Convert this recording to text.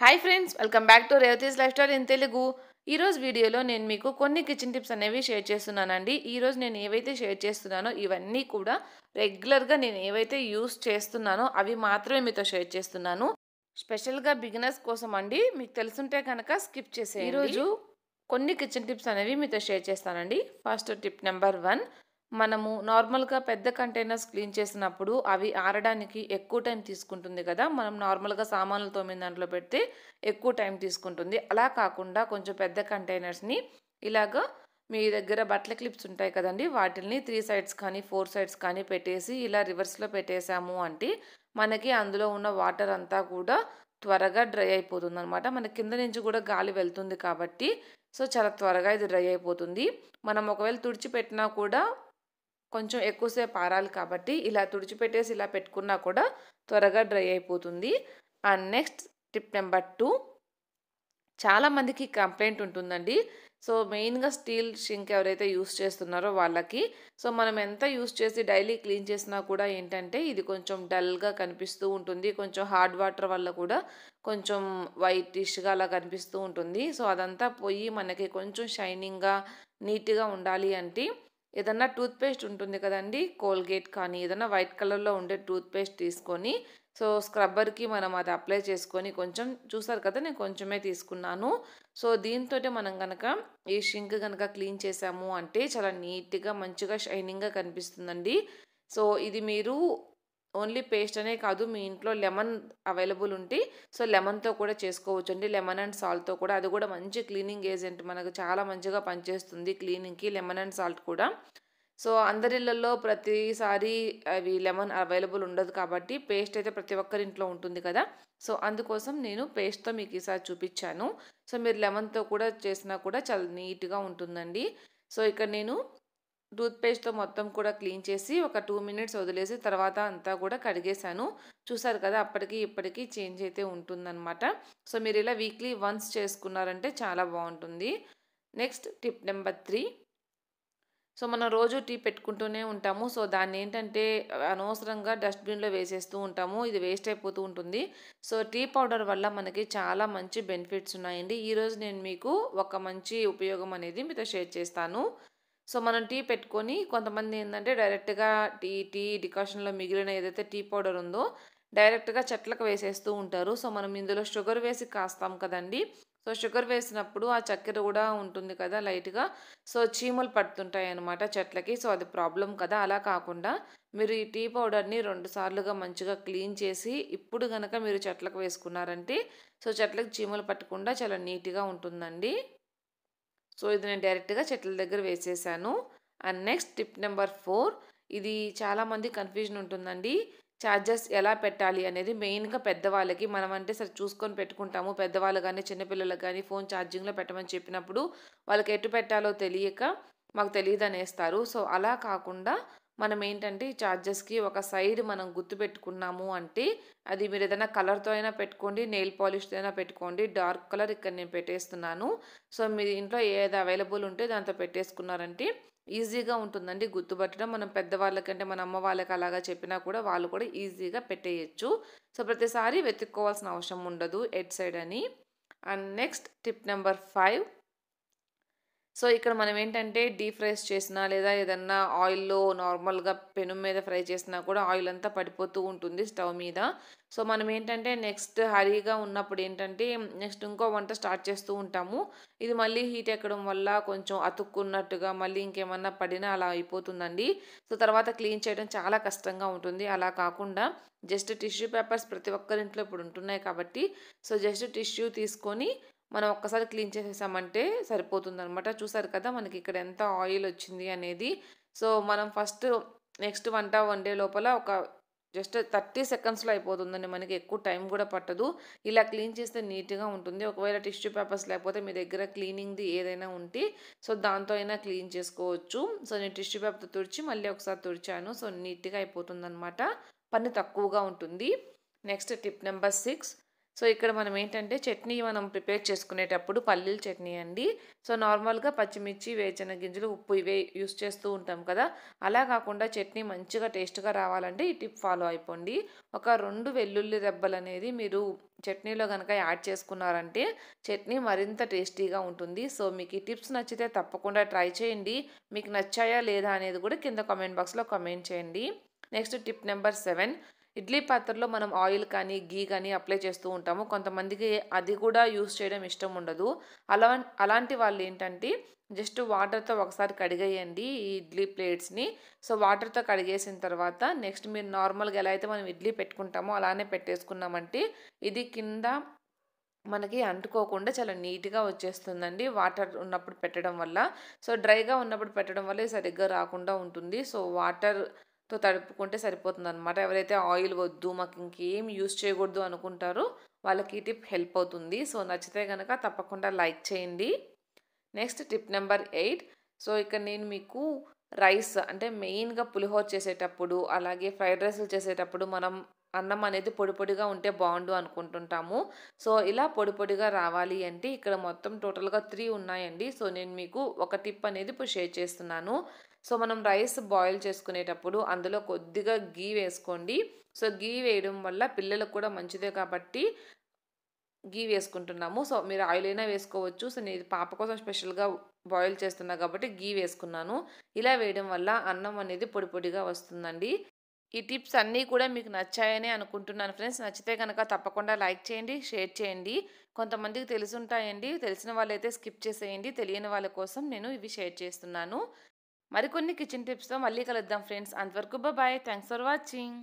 hi friends welcome back to Revathi's lifestyle in Telugu ఈరోజు వీడియోలో నేను మీకు కొన్ని కిచెన్ టిప్స్ అనేవి షేర్ చేస్తున్నానండి ఈరోజు నేను ఏవైతే షేర్ చేస్తున్నానో ఇవన్నీ కూడా రెగ్యులర్గా నేను ఏవైతే యూస్ చేస్తున్నానో అవి మాత్రమే మీతో షేర్ చేస్తున్నాను స్పెషల్గా బిగినర్స్ కోసం అండి మీకు తెలుసుంటే కనుక స్కిప్ చేసే ఈరోజు కొన్ని కిచెన్ టిప్స్ అనేవి మీతో షేర్ చేస్తానండి ఫస్ట్ టిప్ నెంబర్ వన్ మనము నార్మల్గా పెద్ద కంటైనర్స్ క్లీన్ చేసినప్పుడు అవి ఆరడానికి ఎక్కువ టైం తీసుకుంటుంది కదా మనం నార్మల్గా సామాన్లు తోమిన దాంట్లో పెడితే ఎక్కువ టైం తీసుకుంటుంది అలా కాకుండా కొంచెం పెద్ద కంటైనర్స్ని ఇలాగ మీ దగ్గర బట్టల క్లిప్స్ ఉంటాయి కదండి వాటిని త్రీ సైడ్స్ కానీ ఫోర్ సైడ్స్ కానీ పెట్టేసి ఇలా రివర్స్లో పెట్టేశాము అంటే మనకి అందులో ఉన్న వాటర్ అంతా కూడా త్వరగా డ్రై అయిపోతుంది అనమాట మన కింద నుంచి కూడా గాలి వెళ్తుంది కాబట్టి సో చాలా త్వరగా ఇది డ్రై అయిపోతుంది మనం ఒకవేళ తుడిచిపెట్టినా కూడా కొంచెం ఎక్కువసేపు ఆరాలి కాబట్టి ఇలా తుడిచిపెట్టేసి ఇలా పెట్టుకున్నా కూడా త్వరగా డ్రై అయిపోతుంది and next tip number two చాలామందికి కంప్లైంట్ ఉంటుందండి సో మెయిన్గా స్టీల్ షింక్ ఎవరైతే యూస్ చేస్తున్నారో వాళ్ళకి సో మనం ఎంత యూస్ చేసి డైలీ క్లీన్ చేసినా కూడా ఏంటంటే ఇది కొంచెం డల్గా కనిపిస్తూ ఉంటుంది కొంచెం హార్డ్ వాటర్ వల్ల కూడా కొంచెం వైటిష్గా అలా కనిపిస్తూ ఉంటుంది సో అదంతా పోయి మనకి కొంచెం షైనింగ్గా నీట్గా ఉండాలి అంటే ఏదన్నా టూత్పేస్ట్ ఉంటుంది కదండి కోల్గేట్ కానీ ఏదన్నా వైట్ కలర్లో ఉండే టూత్పేస్ట్ తీసుకొని సో స్క్రబ్బర్కి మనం అది అప్లై చేసుకొని కొంచెం చూసారు కదా నేను కొంచెమే తీసుకున్నాను సో దీంతో మనం కనుక ఈ షింక్ కనుక క్లీన్ చేసాము అంటే చాలా నీట్గా మంచిగా షైనింగ్గా కనిపిస్తుందండి సో ఇది మీరు ఓన్లీ పేస్ట్ అనే కాదు మీ ఇంట్లో లెమన్ అవైలబుల్ ఉంటే సో లెమన్తో కూడా చేసుకోవచ్చు అండి లెమన్ అండ్ సాల్ట్తో కూడా అది కూడా మంచి క్లీనింగ్ ఏజెంట్ మనకు చాలా మంచిగా పనిచేస్తుంది క్లీనింగ్కి లెమన్ అండ్ సాల్ట్ కూడా సో అందరిళ్ళల్లో ప్రతిసారి అవి లెమన్ అవైలబుల్ ఉండదు కాబట్టి పేస్ట్ అయితే ప్రతి ఒక్కరి ఇంట్లో ఉంటుంది కదా సో అందుకోసం నేను పేస్ట్తో మీకు ఈసారి చూపించాను సో మీరు లెమన్తో కూడా చేసినా కూడా చాలా నీట్గా ఉంటుందండి సో ఇక్కడ నేను టూత్పేస్ట్తో మొత్తం కూడా క్లీన్ చేసి ఒక టూ మినిట్స్ వదిలేసి తర్వాత అంతా కూడా కడిగేశాను చూసారు కదా అప్పటికి ఇప్పటికీ చేంజ్ అయితే ఉంటుందన్నమాట సో మీరు ఇలా వీక్లీ వన్స్ చేసుకున్నారంటే చాలా బాగుంటుంది next tip number three so మనం రోజు టీ పెట్టుకుంటూనే ఉంటాము సో దాన్ని ఏంటంటే అనవసరంగా డస్ట్బిన్లో వేసేస్తూ ఉంటాము ఇది వేస్ట్ అయిపోతూ ఉంటుంది సో టీ పౌడర్ వల్ల మనకి చాలా మంచి బెనిఫిట్స్ ఉన్నాయండి ఈరోజు నేను మీకు ఒక మంచి ఉపయోగం అనేది మీతో షేర్ చేస్తాను సో మనం టీ పెట్టుకొని కొంతమంది ఏంటంటే డైరెక్ట్గా టీ టీ డికాషన్లో మిగిలిన ఏదైతే టీ పౌడర్ ఉందో డైరెక్ట్గా చెట్లకు వేసేస్తూ ఉంటారు సో మనం ఇందులో షుగర్ వేసి కాస్తాం కదండి సో షుగర్ వేసినప్పుడు ఆ చక్కెర కూడా ఉంటుంది కదా లైట్గా సో చీమలు పడుతుంటాయి అనమాట చెట్లకి సో అది ప్రాబ్లం కదా అలా కాకుండా మీరు ఈ టీ పౌడర్ని రెండు సార్లుగా మంచిగా క్లీన్ చేసి ఇప్పుడు కనుక మీరు చెట్లకు వేసుకున్నారంటే సో చెట్లకు చీమలు పట్టకుండా చాలా నీట్గా ఉంటుందండి సో ఇది నేను డైరెక్ట్గా చెట్ల దగ్గర వేసేసాను and next tip number four ఇది చాలామంది కన్ఫ్యూజన్ ఉంటుందండి ఛార్జెస్ ఎలా పెట్టాలి అనేది మెయిన్గా పెద్దవాళ్ళకి మనం అంటే సరే చూసుకొని పెట్టుకుంటాము పెద్దవాళ్ళు కానీ చిన్నపిల్లలకు కానీ ఫోన్ ఛార్జింగ్లో పెట్టమని చెప్పినప్పుడు వాళ్ళకి ఎటు పెట్టాలో తెలియక మాకు తెలియదు అనేస్తారు సో అలా కాకుండా మనం ఏంటంటే ఈ చార్జెస్కి ఒక సైడ్ మనం గుర్తు పెట్టుకున్నాము అంటే అది మీరు ఏదైనా కలర్తో అయినా పెట్టుకోండి నెయిల్ పాలిష్తో అయినా పెట్టుకోండి డార్క్ కలర్ ఇక్కడ నేను పెట్టేస్తున్నాను సో మీ ఇంట్లో ఏది అవైలబుల్ ఉంటే దాంతో పెట్టేసుకున్నారంటే ఈజీగా ఉంటుందండి గుర్తుపట్టడం మనం పెద్దవాళ్ళకంటే మన అమ్మ వాళ్ళకి అలాగా చెప్పినా కూడా వాళ్ళు కూడా ఈజీగా పెట్టేయచ్చు సో ప్రతిసారి వెతుక్కోవాల్సిన అవసరం ఉండదు ఎడ్ సైడ్ అని and next tip number five so ఇక్కడ మనం ఏంటంటే డీప్ ఫ్రైస్ చేసినా లేదా ఏదన్నా ఆయిల్లో నార్మల్గా పెను మీద ఫ్రై చేసినా కూడా ఆయిల్ అంతా పడిపోతూ ఉంటుంది స్టవ్ మీద సో మనం ఏంటంటే నెక్స్ట్ హరీగా ఉన్నప్పుడు ఏంటంటే నెక్స్ట్ ఇంకో వంట స్టార్ట్ చేస్తూ ఉంటాము ఇది మళ్ళీ హీట్ ఎక్కడం వల్ల కొంచెం అతుక్కున్నట్టుగా మళ్ళీ ఇంకేమన్నా పడినా అలా అయిపోతుందండి సో తర్వాత క్లీన్ చేయడం చాలా కష్టంగా ఉంటుంది అలా కాకుండా జస్ట్ టిష్యూ పేపర్స్ ప్రతి ఒక్కరింట్లో ఇప్పుడు ఉంటున్నాయి కాబట్టి సో జస్ట్ టిష్యూ తీసుకొని మనం ఒక్కసారి క్లీన్ చేసేసామంటే సరిపోతుందనమాట చూసారు కదా మనకి ఇక్కడ ఎంత ఆయిల్ వచ్చింది అనేది సో మనం ఫస్ట్ నెక్స్ట్ వంట వండే లోపల ఒక జస్ట్ థర్టీ సెకండ్స్లో అయిపోతుందండి మనకి ఎక్కువ టైం కూడా పట్టదు ఇలా క్లీన్ చేస్తే నీట్గా ఉంటుంది ఒకవేళ టిష్యూ పేపర్స్ లేకపోతే మీ దగ్గర క్లీనింగ్ది ఏదైనా ఉంటే సో దాంతో అయినా క్లీన్ చేసుకోవచ్చు సో నేను టిష్యూ పేపర్తో తుడిచి మళ్ళీ ఒకసారి తుడిచాను సో నీట్గా అయిపోతుంది పని తక్కువగా ఉంటుంది next tip number six so ఇక్కడ మనం ఏంటంటే చట్నీ మనం ప్రిపేర్ చేసుకునేటప్పుడు పల్లీల చట్నీ అండి సో నార్మల్గా పచ్చిమిర్చి వేచన గింజలు ఉప్పు ఇవే యూస్ చేస్తూ ఉంటాం కదా అలా కాకుండా చట్నీ మంచిగా టేస్ట్గా రావాలంటే ఈ టిప్ ఫాలో అయిపోండి ఒక రెండు వెల్లుల్లి రెబ్బలు అనేది మీరు చట్నీలో కనుక యాడ్ చేసుకున్నారంటే చట్నీ మరింత టేస్టీగా ఉంటుంది సో మీకు ఈ టిప్స్ నచ్చితే తప్పకుండా ట్రై చేయండి మీకు నచ్చాయా లేదా అనేది కూడా కింద కామెంట్ బాక్స్లో కామెంట్ చేయండి next tip number seven idli పాత్రలో మనం ఆయిల్ కానీ గీ కానీ అప్లై చేస్తూ ఉంటాము కొంతమందికి అది కూడా యూస్ చేయడం ఇష్టం ఉండదు అలా అలాంటి వాళ్ళు ఏంటంటే జస్ట్ వాటర్తో ఒకసారి కడిగేయండి ఈ ఇడ్లీ ప్లేట్స్ని సో వాటర్తో కడిగేసిన తర్వాత నెక్స్ట్ మీరు నార్మల్గా ఎలా అయితే మనం ఇడ్లీ పెట్టుకుంటామో అలానే పెట్టేసుకున్నామంటే ఇది కింద మనకి అంటుకోకుండా చాలా నీట్గా వచ్చేస్తుందండి వాటర్ ఉన్నప్పుడు పెట్టడం వల్ల సో డ్రైగా ఉన్నప్పుడు పెట్టడం వల్ల సరిగ్గా రాకుండా ఉంటుంది సో వాటర్ తో తడుపుకుంటే సరిపోతుంది అనమాట ఎవరైతే ఆయిల్ వద్దు మాకు ఇంకేం యూస్ చేయకూడదు అనుకుంటారో వాళ్ళకి ఈ టిప్ హెల్ప్ అవుతుంది సో నచ్చితే కనుక తప్పకుండా లైక్ చేయండి next tip number eight so ఇక్కడ నేను మీకు రైస్ అంటే మెయిన్గా పులిహోర చేసేటప్పుడు అలాగే ఫ్రైడ్ రైస్లు చేసేటప్పుడు మనం అన్నం అనేది పొడి పొడిగా ఉంటే బాగుండు అనుకుంటుంటాము సో ఇలా పొడి పొడిగా రావాలి అంటే ఇక్కడ మొత్తం టోటల్గా త్రీ ఉన్నాయండి సో నేను మీకు ఒక టిప్ అనేది ఇప్పుడు షేర్ చేస్తున్నాను సో మనం రైస్ బాయిల్ చేసుకునేటప్పుడు అందులో కొద్దిగా గీ వేసుకోండి సో గీ వేయడం వల్ల పిల్లలకు కూడా మంచిదే కాబట్టి గీ వేసుకుంటున్నాము సో మీరు ఆయిల్ అయినా వేసుకోవచ్చు సో నేను పాప కోసం స్పెషల్గా బాయిల్ చేస్తున్నా కాబట్టి గీ వేసుకున్నాను ఇలా వేయడం వల్ల అన్నం అనేది పొడి పొడిగా వస్తుందండి ఈ టిప్స్ అన్నీ కూడా మీకు నచ్చాయని అనుకుంటున్నాను ఫ్రెండ్స్ నచ్చితే కనుక తప్పకుండా లైక్ చేయండి షేర్ చేయండి కొంతమందికి తెలుసుంటాయండి తెలిసిన వాళ్ళైతే స్కిప్ చేసేయండి తెలియని వాళ్ళ కోసం నేను ఇవి షేర్ చేస్తున్నాను మరికొన్ని కిచెన్ టిప్స్తో మళ్ళీ కలుద్దాం ఫ్రెండ్స్ అంతవరకు బాయ్ థ్యాంక్స్ ఫర్ వాచింగ్